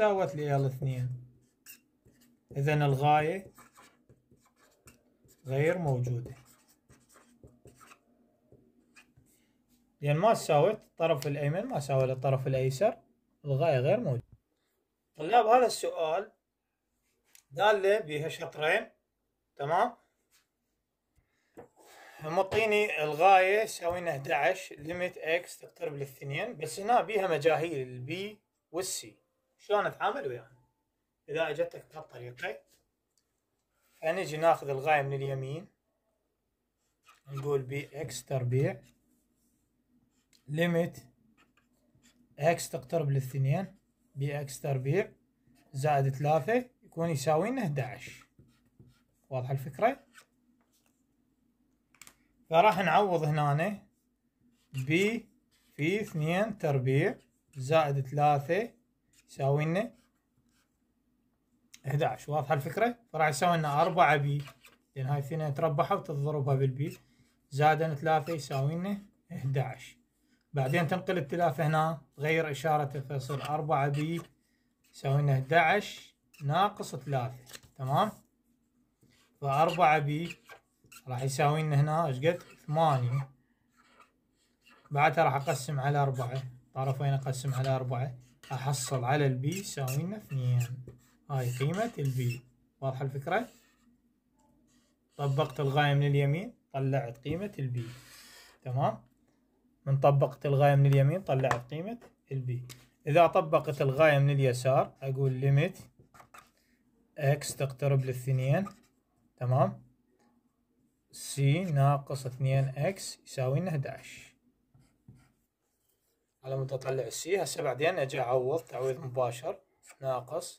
ساوت لي الاثنين إذا الغاية غير موجودة لأن يعني ما ساوت الطرف الأيمن ما ساوى للطرف الأيسر الغاية غير موجودة طلاب هذا السؤال داله بها بيها شطرين تمام مطيني الغاية يساوينا 11 ليميت اكس تقترب للثنين بس هنا بيها مجاهيل البي والسي شلون اتعامل وياها؟ اذا اجتك بهالطريقه فنجي يعني ناخذ الغايه من اليمين نقول بي اكس تربيع ليميت اكس تقترب للثنين بي اكس تربيع زائد ثلاثة يكون يساوي لنا 11 واضحة الفكرة؟ فراح نعوض هنا بي في اثنين تربيع زائد ثلاثة يساوي لنا 11 واضحه الفكره فراح يساوي لنا 4 بي لان هاي الثنين تربحها وتضربها بالبي زائد 3 يساوي لنا 11 بعدين تنقل التلافة هنا تغير اشارته فيصير 4 بي يساوي لنا 11 ناقص 3 تمام ف 4 بي راح يساوي لنا هنا ايش قد 8 بعدها راح اقسم على 4 تعرف وين اقسم على اربعة احصل على البي يساوي لنا اثنين هاي قيمة البي واضحة الفكرة طبقت الغاية من اليمين طلعت قيمة البي تمام من طبقت الغاية من اليمين طلعت قيمة البي إذا طبقت الغاية من اليسار أقول ليميت إكس تقترب للثنين تمام سي ناقص اثنين إكس يساوي لنا 11 على مود اطلع السي هسه بعدين اجي اعوض تعويض مباشر ناقص